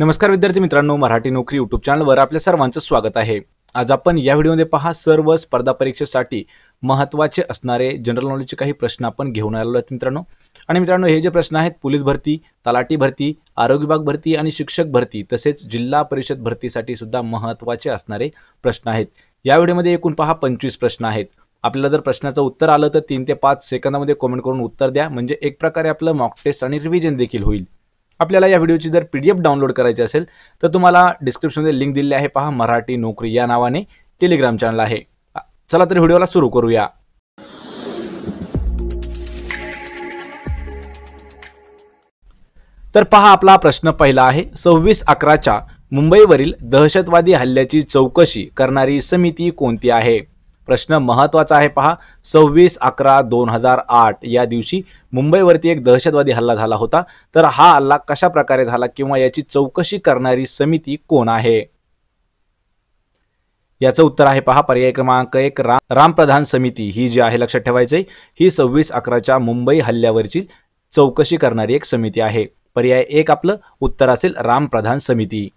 नमस्कार विद्यार्थी मित्रांनो मराठी नोकरी युट्यूब चॅनलवर आपल्या सर्वांचं स्वागत आहे आज आपण या व्हिडिओमध्ये पहा सर्व स्पर्धा परीक्षेसाठी महत्त्वाचे असणारे जनरल नॉलेजचे काही प्रश्न आपण घेऊन आलेलो आहेत मित्रांनो आणि मित्रांनो हे जे प्रश्न आहेत पोलीस भरती तलाठी भरती आरोग्य विभाग भरती आणि शिक्षक भरती तसेच जिल्हा परिषद भरतीसाठी सुद्धा महत्त्वाचे असणारे प्रश्न आहेत या व्हिडिओमध्ये एकूण पहा पंचवीस प्रश्न आहेत आपल्याला जर प्रश्नाचं उत्तर आलं तर तीन ते पाच सेकंदामध्ये कॉमेंट करून उत्तर द्या म्हणजे एक प्रकारे आपलं मॉक टेस्ट आणि रिव्हिजन देखील होईल आपल्याला या व्हिडिओची जर पी डी एफ डाउनलोड करायची असेल तर तुम्हाला डिस्क्रिप्शनमध्ये लिंक दिली आहे पहा मराठी नोकरी या नावाने टेलिग्राम चॅनल आहे चला तर व्हिडिओला सुरू करूया तर पहा आपला प्रश्न पहिला आहे सव्वीस अकराच्या मुंबईवरील दहशतवादी हल्ल्याची चौकशी करणारी समिती कोणती आहे प्रश्न महत्वाचा आहे पहा सव्वीस अकरा दोन हजार आठ या दिवशी मुंबईवरती एक दहशतवादी हल्ला झाला होता तर हा हल्ला कशा प्रकारे झाला किंवा याची चौकशी करणारी समिती कोण आहे याचं उत्तर आहे पहा पर्याय क्रमांक एक राम रामप्रधान समिती ही जी आहे लक्षात ठेवायचे ही सव्वीस अकराच्या मुंबई हल्ल्यावरची चौकशी करणारी एक समिती आहे पर्याय एक आपलं उत्तर असेल रामप्रधान समिती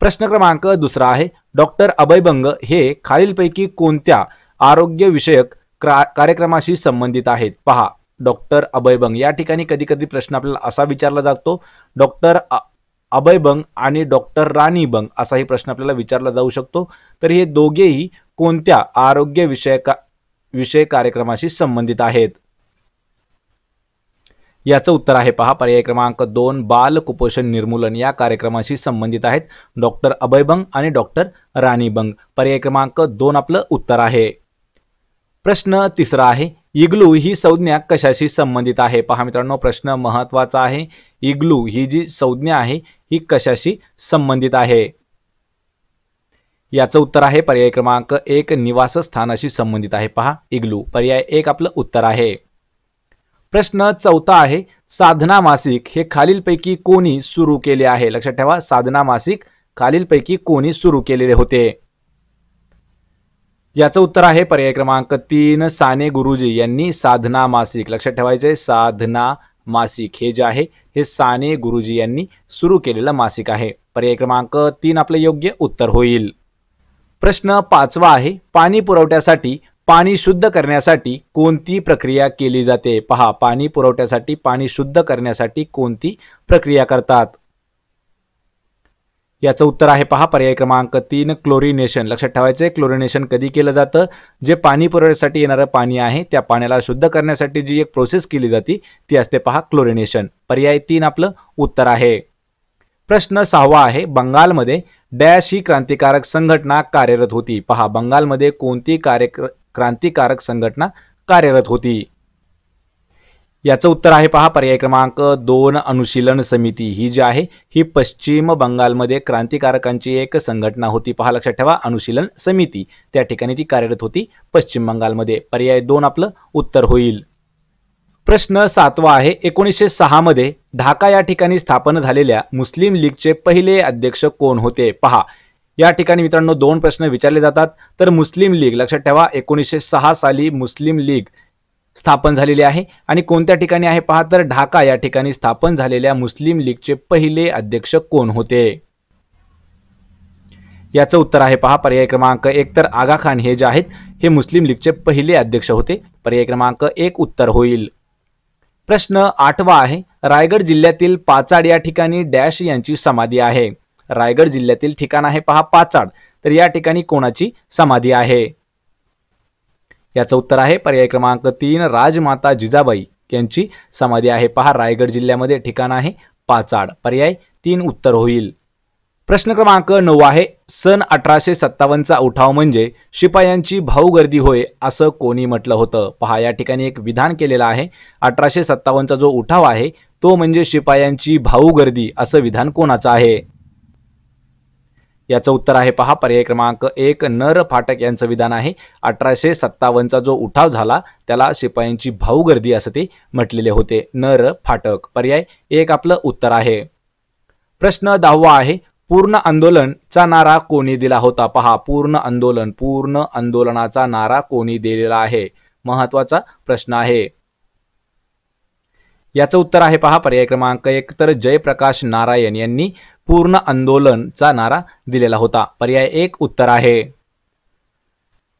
प्रश्न क्रमांक दुसरा आहे डॉक्टर अभय बंग हे खालीलपैकी कोणत्या आरोग्यविषयक कार्यक्रमाशी संबंधित आहेत पहा डॉक्टर अभय बंग या ठिकाणी कधी कधी प्रश्न आपल्याला असा विचारला जातो डॉक्टर अभय बंग आणि डॉक्टर राणी बंग असाही प्रश्न आपल्याला विचारला जाऊ शकतो तर हे दोघेही कोणत्या आरोग्य आरोग्यविषयक विषय कार्यक्रमाशी संबंधित आहेत याचं उत्तर आहे पहा पर्याय क्रमांक दोन बाल कुपोषण निर्मूलन या कार्यक्रमाशी संबंधित आहेत डॉक्टर अभयबंग बंग आणि डॉक्टर राणी बंग पर्याय क्रमांक दोन आपलं उत्तर आहे प्रश्न तिसरा आहे इग्लू ही संज्ञा कशाशी संबंधित आहे पहा मित्रांनो प्रश्न महत्त्वाचा आहे इग्लू ही जी संज्ञा आहे ही कशाशी संबंधित आहे याचं उत्तर आहे पर्याय क्रमांक एक निवासस्थानाशी संबंधित आहे पहा इग्लू पर्याय एक आपलं उत्तर आहे प्रश्न चौथा आहे साधना मासिक हे खालीलपैकी कोणी सुरू केले आहे लक्षात ठेवा साधना मासिक खालीलपैकी कोणी सुरू केलेले होते याचं उत्तर आहे पर्याय क्रमांक तीन साने गुरुजी यांनी साधना मासिक लक्षात ठेवायचे साधना मासिक हे जे आहे हे साने गुरुजी यांनी सुरू केलेलं मासिक आहे पर्याय क्रमांक तीन आपले योग्य उत्तर होईल प्रश्न पाचवा आहे पाणी पुरवठ्यासाठी पाणी शुद्ध करण्यासाठी कोणती प्रक्रिया केली जाते पहा पाणी पुरवठ्यासाठी पाणी शुद्ध करण्यासाठी कोणती प्रक्रिया करतात याचं उत्तर आहे पहा पर्याय क्रमांक तीन क्लोरिनेशन लक्षात ठेवायचे क्लोरिनेशन कधी केलं जातं जे पाणी पुरवठ्यासाठी येणारं पाणी आहे त्या पाण्याला शुद्ध करण्यासाठी जी एक प्रोसेस केली जाते ती असते पहा क्लोरिनेशन पर्याय तीन आपलं उत्तर आहे प्रश्न सहावा आहे बंगालमध्ये डॅश ही क्रांतिकारक संघटना कार्यरत होती पहा बंगालमध्ये कोणती कार्य क्रांतिकारक संघटना कार्यरत होती याचं उत्तर आहे पहा पर्याय क्रमांक दोन अनुशीलन समिती ही जी आहे ही पश्चिम बंगालमध्ये क्रांतिकारकांची एक संघटना होती पहा लक्षात ठेवा अनुशीलन समिती त्या ठिकाणी ती कार्यरत होती पश्चिम बंगालमध्ये पर्याय दोन आपलं उत्तर होईल प्रश्न सातवा आहे एकोणीसशे सहामध्ये ढाका या ठिकाणी स्थापन झालेल्या मुस्लिम लीगचे पहिले अध्यक्ष कोण होते पहा या ठिकाणी मित्रांनो दोन प्रश्न विचारले जातात तर मुस्लिम लीग लक्षात ठेवा एकोणीसशे सहा साली मुस्लिम लीग स्थापन झालेली आहे आणि कोणत्या ठिकाणी आहे पहा तर ढाका या ठिकाणी स्थापन झालेल्या मुस्लिम लीगचे पहिले अध्यक्ष कोण होते याचं उत्तर आहे पहा पर्याय क्रमांक एक तर आगा खान हे जे आहेत हे मुस्लिम लीगचे पहिले अध्यक्ष होते पर्याय क्रमांक एक उत्तर होईल प्रश्न आठवा आहे रायगड जिल्ह्यातील पाचाड या ठिकाणी डॅश यांची समाधी आहे रायगड जिल्ह्यातील ठिकाण आहे पहा पाचाड तर या ठिकाणी कोणाची समाधी आहे याचं उत्तर आहे पर्याय क्रमांक तीन राजमाता जिजाबाई यांची समाधी आहे पहा रायगड जिल्ह्यामध्ये ठिकाण आहे पाचाड पर्याय तीन उत्तर होईल प्रश्न क्रमांक नऊ आहे सन अठराशे सत्तावन्नचा उठाव म्हणजे शिपायांची भाऊगर्दी होय असं कोणी म्हटलं होतं पहा या ठिकाणी एक विधान केलेलं आहे अठराशे सत्तावन्नचा जो उठाव आहे तो म्हणजे शिपायांची भाऊगर्दी असं विधान कोणाचं आहे याचं उत्तर आहे पहा पर्याय क्रमांक एक नर फाटक यांचं विधान आहे अठराशे सत्तावन्नचा जो उठाव झाला त्याला शिपायांची भाऊगर्दी असं ते म्हटलेले होते नर फाटक पर्याय एक आपलं उत्तर आहे प्रश्न दहावा आहे पूर्ण आंदोलनचा नारा कोणी दिला होता पहा पूर्ण आंदोलन पूर्ण आंदोलनाचा नारा कोणी दिलेला आहे महत्वाचा प्रश्न आहे याचं उत्तर आहे पहा पर्याय क्रमांक एक तर जयप्रकाश नारायण यांनी पूर्ण आंदोलनचा नारा दिलेला होता पर्याय एक उत्तर आहे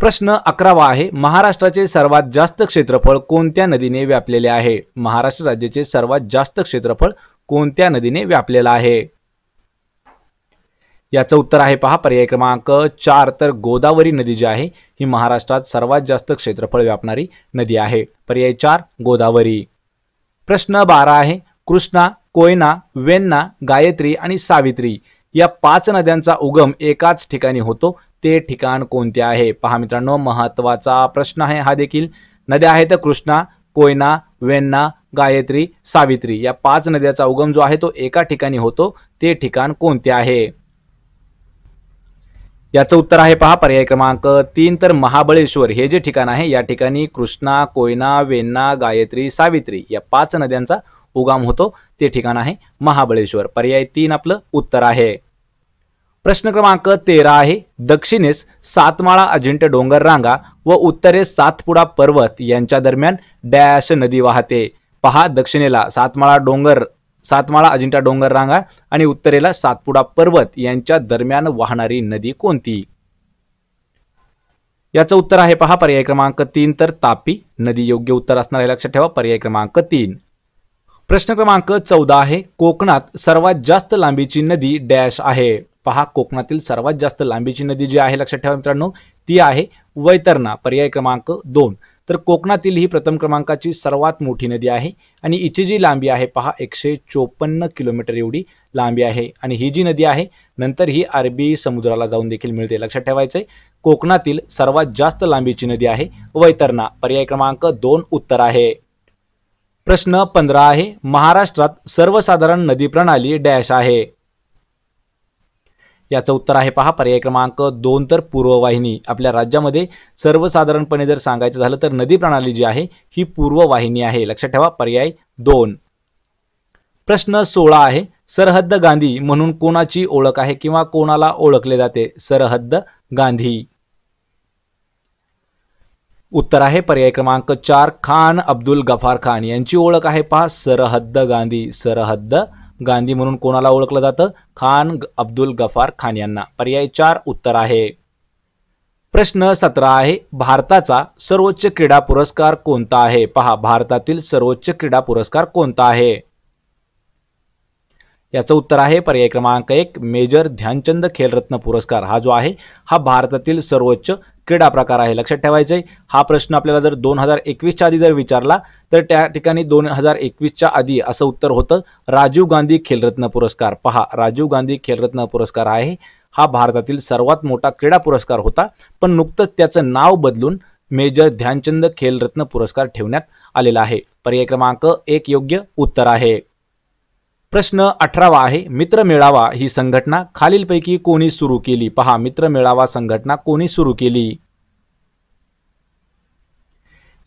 प्रश्न अकरावा आहे महाराष्ट्राचे सर्वात जास्त क्षेत्रफळ कोणत्या नदीने व्यापलेले आहे महाराष्ट्र राज्याचे सर्वात जास्त क्षेत्रफळ कोणत्या नदीने व्यापलेलं आहे याचं उत्तर आहे पहा पर्याय क्रमांक चार तर गोदावरी नदी जी आहे ही महाराष्ट्रात सर्वात जास्त क्षेत्रफळ व्यापणारी नदी आहे पर्याय चार गोदावरी प्रश्न बारा आहे कृष्णा कोयना वेन्ना गायत्री आणि सावित्री या पाच नद्यांचा उगम एकाच ठिकाणी होतो ते ठिकाण कोणते आहे पहा मित्रांनो महत्वाचा प्रश्न आहे हा देखील नद्या आहेत कृष्णा कोयना वेन्ना गायत्री सावित्री या पाच नद्याचा उगम जो आहे तो एका ठिकाणी होतो ते ठिकाण कोणते आहे याचं उत्तर आहे पहा पर्याय क्रमांक तीन तर महाबळेश्वर हे जे ठिकाण आहे या ठिकाणी कृष्णा कोयना वेन्ना गायत्री सावित्री या पाच नद्यांचा उगाम होतो ते ठिकाण आहे महाबळेश्वर पर्याय तीन आपलं उत्तर आहे प्रश्न क्रमांक तेरा आहे दक्षिणेस सातमाळा अजिंठा डोंगर रांगा व उत्तरेस सातपुडा पर्वत यांच्या दरम्यान डॅश नदी वाहते पहा दक्षिणेला सातमाळा डोंगर सातमाळा अजिंठा डोंगर रांगा आणि उत्तरेला सातपुडा पर्वत यांच्या दरम्यान वाहणारी नदी कोणती याचं उत्तर आहे पहा पर्याय क्रमांक तीन तर तापी नदी योग्य उत्तर असणार आहे लक्षात ठेवा पर्याय क्रमांक तीन प्रश्न क्रमांक चौदा आहे कोकणात सर्वात जास्त लांबीची नदी डॅश आहे पहा कोकणातील सर्वात जास्त लांबीची नदी जी आहे लक्षात ठेवा मित्रांनो ती आहे वैतरणा पर्याय क्रमांक दोन तर कोकणातील ही प्रथम क्रमांकाची सर्वात मोठी नदी आहे आणि हिची जी लांबी आहे पहा एकशे चोपन्न किलोमीटर एवढी लांबी आहे आणि ही जी नदी आहे नंतर ही अरबी समुद्राला जाऊन देखील मिळते लक्षात ठेवायचं आहे कोकणातील सर्वात जास्त लांबीची नदी आहे वैतरणा पर्याय क्रमांक दोन उत्तर आहे प्रश्न पंधरा आहे महाराष्ट्रात सर्वसाधारण नदी प्रणाली डॅश आहे याचं उत्तर आहे पहा पर्याय क्रमांक दोन तर पूर्ववाहिनी आपल्या राज्यामध्ये सर्वसाधारणपणे जर सांगायचं झालं तर नदी प्रणाली जी आहे ही पूर्ववाहिनी आहे लक्षात ठेवा पर्याय दोन प्रश्न सोळा आहे सरहद्द गांधी म्हणून कोणाची ओळख आहे किंवा कोणाला ओळखले जाते सरहद्द गांधी उत्तर आहे पर्याय क्रमांक चार खान अब्दुल गफार खान यांची ओळख आहे पहा सरहद्द गांधी सरहद्द गांधी म्हणून कोणाला ओळखलं जातं खान अब्दुल गफार खान यांना पर्याय चार उत्तर आहे प्रश्न सतरा आहे भारताचा सर्वोच्च क्रीडा पुरस्कार कोणता आहे पहा भारतातील सर्वोच्च क्रीडा पुरस्कार कोणता आहे याचं उत्तर आहे पर्याय क्रमांक एक मेजर ध्यानचंद खेलरत्न पुरस्कार हा जो आहे हा भारतातील सर्वोच्च क्रीडा प्रकार आहे लक्षात ठेवायचं आहे हा प्रश्न आपल्याला जर दोन हजार एकवीसच्या आधी जर विचारला तर त्या ठिकाणी दोन हजार एकवीसच्या आधी असं उत्तर होतं राजीव गांधी खेलरत्न पुरस्कार पहा राजीव गांधी खेलरत्न पुरस्कार आहे हा भारतातील सर्वात मोठा क्रीडा पुरस्कार होता पण नुकतंच त्याचं नाव बदलून मेजर ध्यानचंद खेलरत्न पुरस्कार ठेवण्यात आलेला आहे पर्याय क्रमांक एक योग्य उत्तर आहे प्रश्न अठरावा आहे मित्र मेळावा ही संघटना खालीलपैकी कोणी सुरू केली पहा मित्र मेळावा संघटना कोणी सुरू केली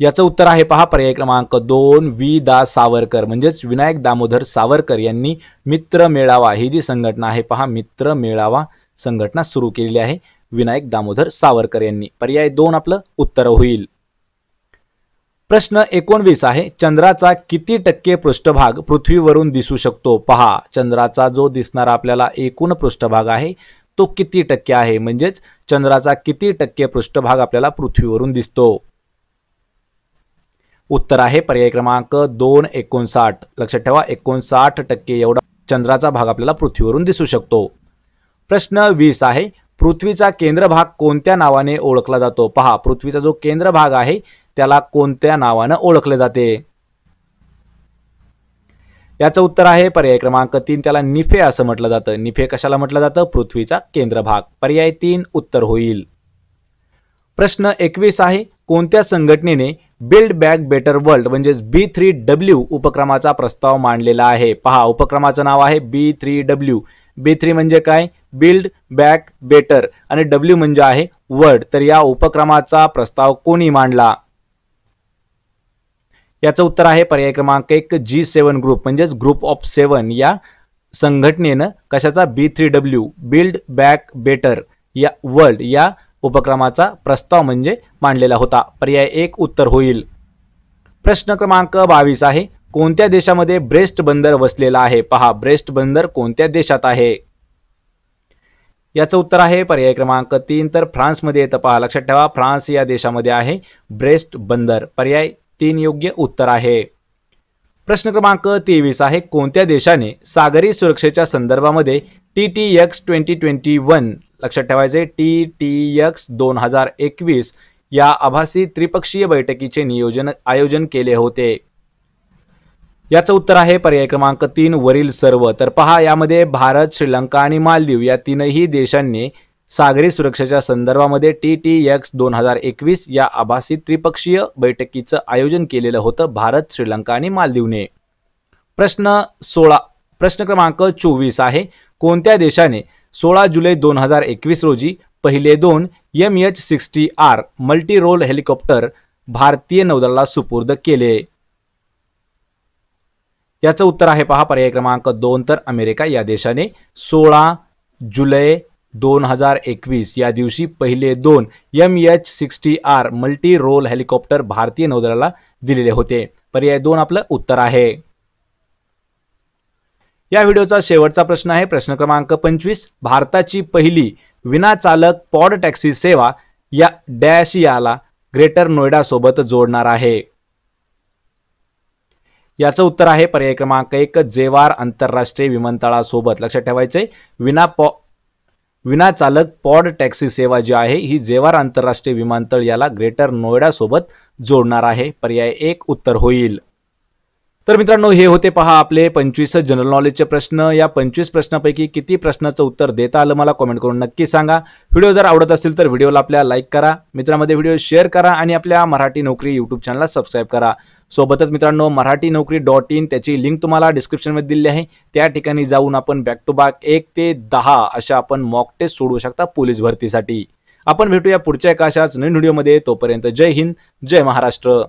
याचं उत्तर आहे पहा पर्याय क्रमांक दोन वी दा सावरकर म्हणजेच विनायक दामोदर सावरकर यांनी मित्र मेळावा ही जी संघटना आहे पहा मित्र मेळावा संघटना सुरू केलेली आहे विनायक दामोदर सावरकर यांनी पर्याय दोन आपलं उत्तर होईल प्रश्न एकोणवीस आहे चंद्राचा किती टक्के पृष्ठभाग पृथ्वीवरून दिसू शकतो पहा चंद्राचा जो दिसणारा आपल्याला एकूण पृष्ठभाग आहे तो किती टक्के आहे म्हणजेच चंद्राचा किती टक्के पृष्ठभाग आपल्याला पृथ्वीवरून दिसतो उत्तर आहे पर्याय क्रमांक दोन एकोणसाठ लक्षात ठेवा एकोणसाठ टक्के एवढा चंद्राचा भाग आपल्याला पृथ्वीवरून दिसू शकतो प्रश्न वीस आहे पृथ्वीचा केंद्रभाग कोणत्या नावाने ओळखला जातो पहा पृथ्वीचा जो केंद्रभाग आहे त्याला कोणत्या नावानं ओळखले जाते याचं उत्तर आहे पर्याय क्रमांक तीन त्याला निफे असं म्हटलं जातं निफे कशाला म्हटलं जातं पृथ्वीचा केंद्रभाग पर्याय तीन उत्तर होईल प्रश्न एकवीस आहे कोणत्या संघटनेने बिल्ड बॅक बेटर वर्ल्ड म्हणजेच बी थ्री डब्ल्यू उपक्रमाचा प्रस्ताव मांडलेला आहे पहा उपक्रमाचं नाव आहे B three W B three म्हणजे काय बिल्ड बॅक बेटर आणि डब्ल्यू म्हणजे आहे वर्ल्ड तर या उपक्रमाचा प्रस्ताव कोणी मांडला याचं उत्तर आहे पर्याय क्रमांक एक जी सेवन ग्रुप म्हणजेच ग्रुप ऑफ सेवन या संघटनेनं कशाचा B three W build back better या वर्ल्ड या उपक्रमाचा प्रस्ताव म्हणजे मांडलेला होता पर्याय एक उत्तर होईल प्रश्न क्रमांक बावीस आहे कोणत्या देशामध्ये ब्रेस्ट बंदर वसलेला आहे पहा ब्रेस्ट बंदर कोणत्या देशात आहे याचं उत्तर आहे पर्याय क्रमांक तीन तर फ्रान्समध्ये येतं पहा लक्षात ठेवा फ्रान्स या देशामध्ये आहे ब्रेस्ट बंदर पर्याय तीन योग्य उत्तर आहे प्रश्न क्रमांक तेवीस आहे कोणत्या देशाने सागरी सुरक्षेच्या संदर्भामध्ये T T X twenty twenty one लक्षात ठेवायचे टी टी एक्स दोन हजार एकवीस या आभासी त्रिपक्षीय बैठकीचे नियोजन आयोजन केले होते याचं उत्तर आहे पर्याय क्रमांक तीन वरील सर्व तर पहा यामध्ये भारत श्रीलंका आणि मालदीव या तीनही देशांनी सागरी सुरक्षेच्या संदर्भामध्ये टी टी एक्स दोन हजार एकवीस या आभासी त्रिपक्षीय बैठकीचं आयोजन केलेलं होतं भारत श्रीलंका आणि मालदीवने प्रश्न सोळा प्रश्न क्रमांक चोवीस आहे कोणत्या देशाने सोळा जुलै दोन हजार एकवीस रोजी पहिले दोन M H sixty R multi role helicopter भारतीय नौदलाला सुपूर्द केले याचं उत्तर आहे पहा पर्याय क्रमांक दोन तर अमेरिका या देशाने सोळा जुलै दोन हजार एकवीस या दिवशी पहिले दोन M H sixty R multi role helicopter भारतीय नौदलाला दिलेले होते पर्याय दोन आपलं उत्तर आहे या व्हिडिओचा शेवटचा प्रश्न आहे प्रश्न क्रमांक पंचवीस भारताची पहिली विनाचालक पॉड टॅक्सी सेवा या डॅश याला ग्रेटर नोएडा सोबत जोडणार आहे याचं उत्तर आहे पर्याय क्रमांक एक जेवार आंतरराष्ट्रीय विमानतळासोबत लक्षात ठेवायचे विना पॉ विना चालक पॉड टॅक्सी सेवा जी आहे ही जेवार आंतरराष्ट्रीय विमानतळ याला ग्रेटर नोएडासोबत जोडणार आहे पर्याय एक उत्तर होईल तर मित्रांनो हे होते पहा आपले पंचवीस जनरल नॉलेजचे प्रश्न या पंचवीस प्रश्नापैकी किती प्रश्नाचं उत्तर देता आलं मला कॉमेंट करून नक्की सांगा व्हिडिओ जर आवडत असेल तर व्हिडिओला आपल्या लाईक करा मित्रांमध्ये व्हिडिओ शेअर करा आणि आपल्या मराठी नोकरी यूट्यूब चॅनलला सबस्क्राईब करा सोबतच मित्रांनो मराठी नोकरी डॉट इन त्याची लिंक तुम्हाला डिस्क्रिप्शनमध्ये दिली आहे त्या ठिकाणी जाऊन आपण बॅक टू बॅक एक ते दहा अशा आपण मॉक टेस्ट सोडवू शकता पोलीस भरतीसाठी आपण भेटूया पुढच्या एका अशाच नवीन व्हिडिओमध्ये तोपर्यंत जय हिंद जय महाराष्ट्र